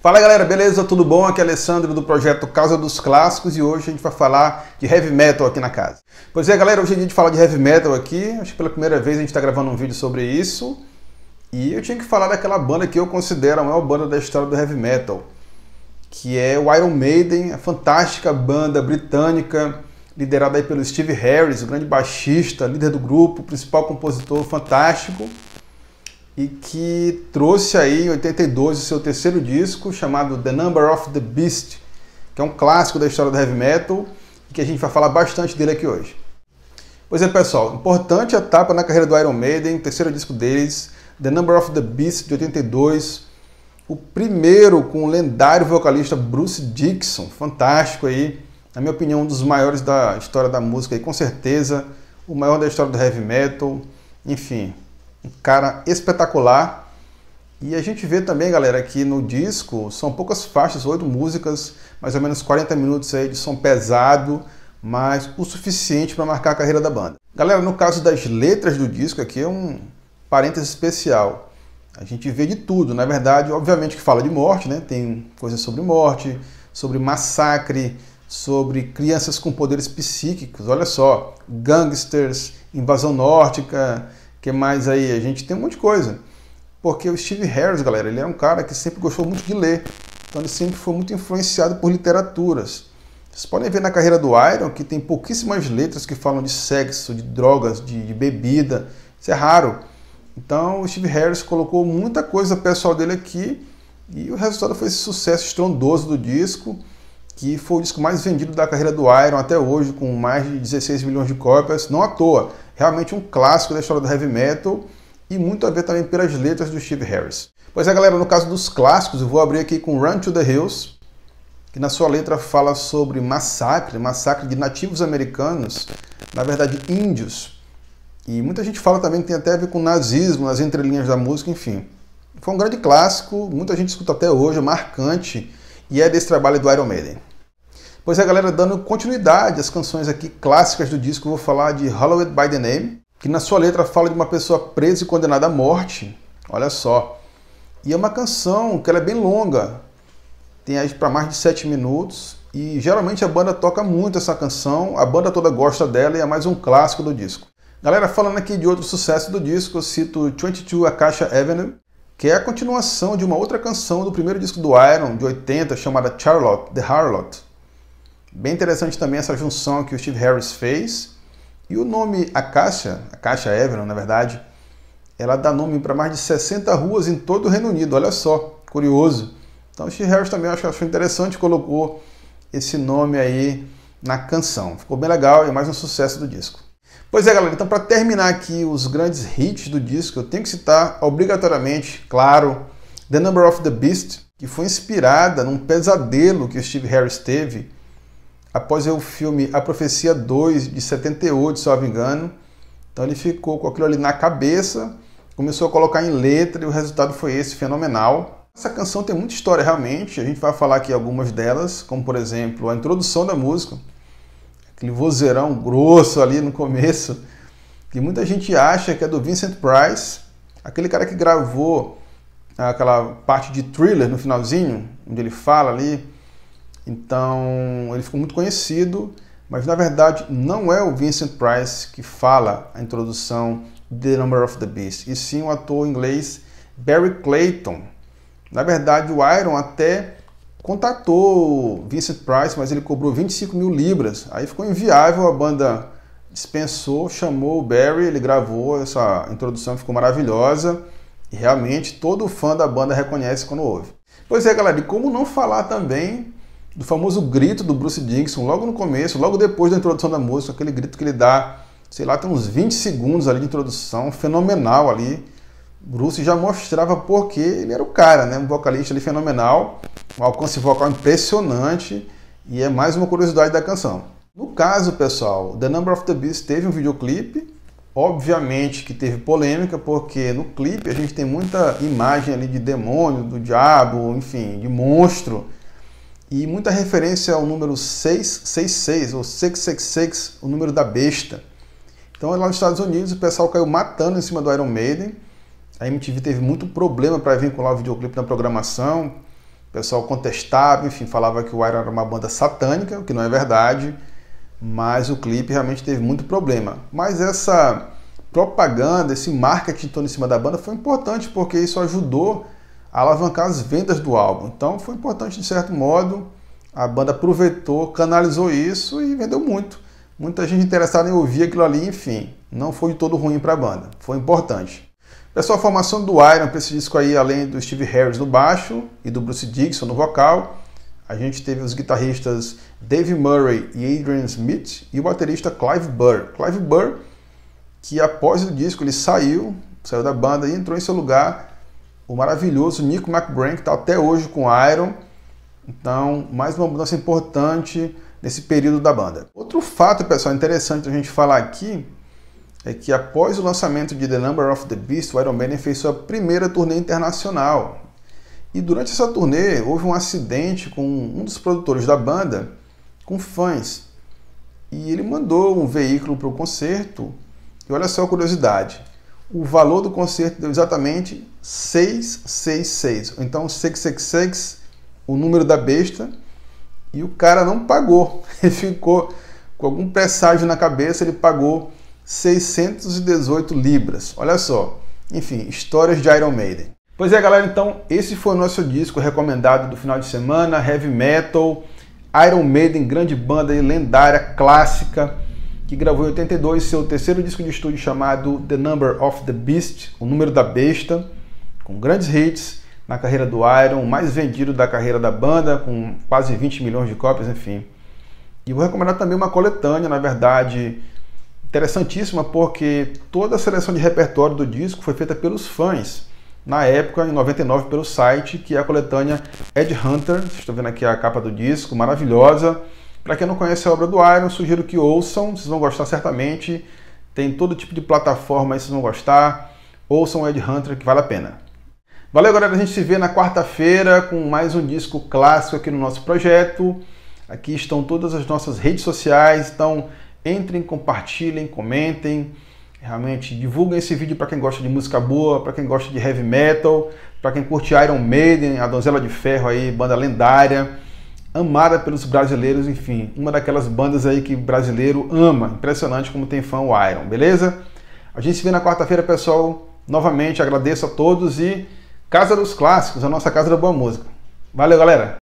Fala galera, beleza? Tudo bom? Aqui é Alessandro do projeto Casa dos Clássicos e hoje a gente vai falar de heavy metal aqui na casa. Pois é, galera, hoje a gente fala de heavy metal aqui. Acho que pela primeira vez a gente está gravando um vídeo sobre isso. E eu tinha que falar daquela banda que eu considero a maior banda da história do heavy metal, que é o Iron Maiden, a fantástica banda britânica liderada aí pelo Steve Harris, o grande baixista, líder do grupo, principal compositor fantástico e que trouxe aí em 82 o seu terceiro disco chamado The Number of the Beast, que é um clássico da história do heavy metal e que a gente vai falar bastante dele aqui hoje. Pois é, pessoal, importante etapa na carreira do Iron Maiden, terceiro disco deles, The Number of the Beast de 82, o primeiro com o lendário vocalista Bruce Dixon, fantástico aí, na minha opinião, um dos maiores da história da música e com certeza o maior da história do heavy metal, enfim, um cara espetacular. E a gente vê também, galera, que no disco são poucas faixas, oito músicas, mais ou menos 40 minutos aí de som pesado, mas o suficiente para marcar a carreira da banda. Galera, no caso das letras do disco, aqui é um parênteses especial. A gente vê de tudo, na verdade, obviamente que fala de morte, né? Tem coisas sobre morte, sobre massacre, sobre crianças com poderes psíquicos, olha só, gangsters, invasão nórdica, que mais aí? A gente tem um monte de coisa. Porque o Steve Harris, galera, ele é um cara que sempre gostou muito de ler. Então ele sempre foi muito influenciado por literaturas. Vocês podem ver na carreira do Iron que tem pouquíssimas letras que falam de sexo, de drogas, de, de bebida. Isso é raro. Então o Steve Harris colocou muita coisa pessoal dele aqui e o resultado foi esse sucesso estrondoso do disco, que foi o disco mais vendido da carreira do Iron até hoje, com mais de 16 milhões de cópias, não à toa realmente um clássico da história do heavy metal e muito a ver também pelas letras do Steve Harris. Pois é, galera, no caso dos clássicos, eu vou abrir aqui com Run to the Hills, que na sua letra fala sobre massacre, massacre de nativos americanos, na verdade índios. E muita gente fala também que tem até a ver com nazismo, nas entrelinhas da música, enfim. Foi um grande clássico, muita gente escuta até hoje, é marcante, e é desse trabalho do Iron Maiden. Pois é, galera, dando continuidade às canções aqui clássicas do disco, eu vou falar de Hallowed by the Name, que na sua letra fala de uma pessoa presa e condenada à morte. Olha só. E é uma canção que ela é bem longa, tem aí para mais de 7 minutos, e geralmente a banda toca muito essa canção, a banda toda gosta dela e é mais um clássico do disco. Galera, falando aqui de outro sucesso do disco, eu cito 22 Akasha Avenue, que é a continuação de uma outra canção do primeiro disco do Iron, de 80, chamada Charlotte, The Harlot. Bem interessante também essa junção que o Steve Harris fez. E o nome Acacia, Acacia Avenue, na verdade, ela dá nome para mais de 60 ruas em todo o Reino Unido, olha só, curioso. Então o Steve Harris também que foi interessante, colocou esse nome aí na canção. Ficou bem legal e é mais um sucesso do disco. Pois é, galera, então para terminar aqui os grandes hits do disco, eu tenho que citar obrigatoriamente, claro, The Number of the Beast, que foi inspirada num pesadelo que o Steve Harris teve após o filme A Profecia 2, de 78, se eu não me engano. Então ele ficou com aquilo ali na cabeça, começou a colocar em letra e o resultado foi esse, fenomenal. Essa canção tem muita história realmente, a gente vai falar aqui algumas delas, como por exemplo a introdução da música, aquele vozeirão grosso ali no começo, que muita gente acha que é do Vincent Price, aquele cara que gravou aquela parte de thriller no finalzinho, onde ele fala ali então, ele ficou muito conhecido, mas na verdade não é o Vincent Price que fala a introdução de The Number of the Beast, e sim o ator inglês Barry Clayton. Na verdade, o Iron até contatou Vincent Price, mas ele cobrou 25 mil libras. Aí ficou inviável, a banda dispensou, chamou o Barry, ele gravou essa introdução, ficou maravilhosa. E realmente todo fã da banda reconhece quando ouve. Pois é, galera, e como não falar também do famoso grito do Bruce Dickinson logo no começo, logo depois da introdução da música, aquele grito que ele dá, sei lá, tem uns 20 segundos ali de introdução, fenomenal ali. Bruce já mostrava porque ele era o cara, né? Um vocalista ali fenomenal, um alcance vocal impressionante e é mais uma curiosidade da canção. No caso, pessoal, The Number of the Beast teve um videoclipe, obviamente que teve polêmica, porque no clipe a gente tem muita imagem ali de demônio, do diabo, enfim, de monstro e muita referência ao número 666 ou 666, o número da besta. Então lá nos Estados Unidos o pessoal caiu matando em cima do Iron Maiden. A MTV teve muito problema para vincular o videoclipe na programação. O pessoal contestava, enfim, falava que o Iron era uma banda satânica, o que não é verdade, mas o clipe realmente teve muito problema. Mas essa propaganda, esse marketing todo em cima da banda foi importante porque isso ajudou alavancar as vendas do álbum. Então foi importante, de certo modo, a banda aproveitou, canalizou isso e vendeu muito. Muita gente interessada em ouvir aquilo ali, enfim, não foi de todo ruim para a banda, foi importante. Pessoal, a formação do Iron para esse disco aí, além do Steve Harris no baixo e do Bruce Dixon no vocal, a gente teve os guitarristas Dave Murray e Adrian Smith e o baterista Clive Burr. Clive Burr, que após o disco ele saiu, saiu da banda e entrou em seu lugar o maravilhoso Nico McBrain, que está até hoje com Iron. Então, mais uma mudança importante nesse período da banda. Outro fato, pessoal, interessante a gente falar aqui é que após o lançamento de The Number of the Beast, o Iron Maiden fez sua primeira turnê internacional. E durante essa turnê houve um acidente com um dos produtores da banda, com fãs. E ele mandou um veículo para o concerto. E olha só a curiosidade: o valor do concerto deu exatamente 666. Então, 666, o número da besta, e o cara não pagou. Ele ficou com algum presságio na cabeça, ele pagou 618 libras. Olha só. Enfim, histórias de Iron Maiden. Pois é, galera, então esse foi o nosso disco recomendado do final de semana, heavy metal, Iron Maiden, grande banda lendária, clássica que gravou em 82 seu terceiro disco de estúdio chamado The Number of the Beast, O Número da Besta, com grandes hits na carreira do Iron, o mais vendido da carreira da banda, com quase 20 milhões de cópias, enfim. E vou recomendar também uma coletânea, na verdade, interessantíssima, porque toda a seleção de repertório do disco foi feita pelos fãs. Na época, em 99, pelo site, que é a coletânea Ed Hunter. Vocês estão vendo aqui a capa do disco, maravilhosa para quem não conhece a obra do Iron, sugiro que ouçam, vocês vão gostar certamente. Tem todo tipo de plataforma aí, vocês vão gostar. Ouçam o Ed Hunter, que vale a pena. Valeu, galera. A gente se vê na quarta-feira com mais um disco clássico aqui no nosso projeto. Aqui estão todas as nossas redes sociais. Então, entrem, compartilhem, comentem. Realmente, divulguem esse vídeo para quem gosta de música boa, para quem gosta de heavy metal, para quem curte Iron Maiden, a Donzela de Ferro aí, banda lendária amada pelos brasileiros, enfim, uma daquelas bandas aí que brasileiro ama. Impressionante como tem fã o Iron, beleza? A gente se vê na quarta-feira, pessoal. Novamente agradeço a todos e Casa dos Clássicos, a nossa casa da boa música. Valeu, galera!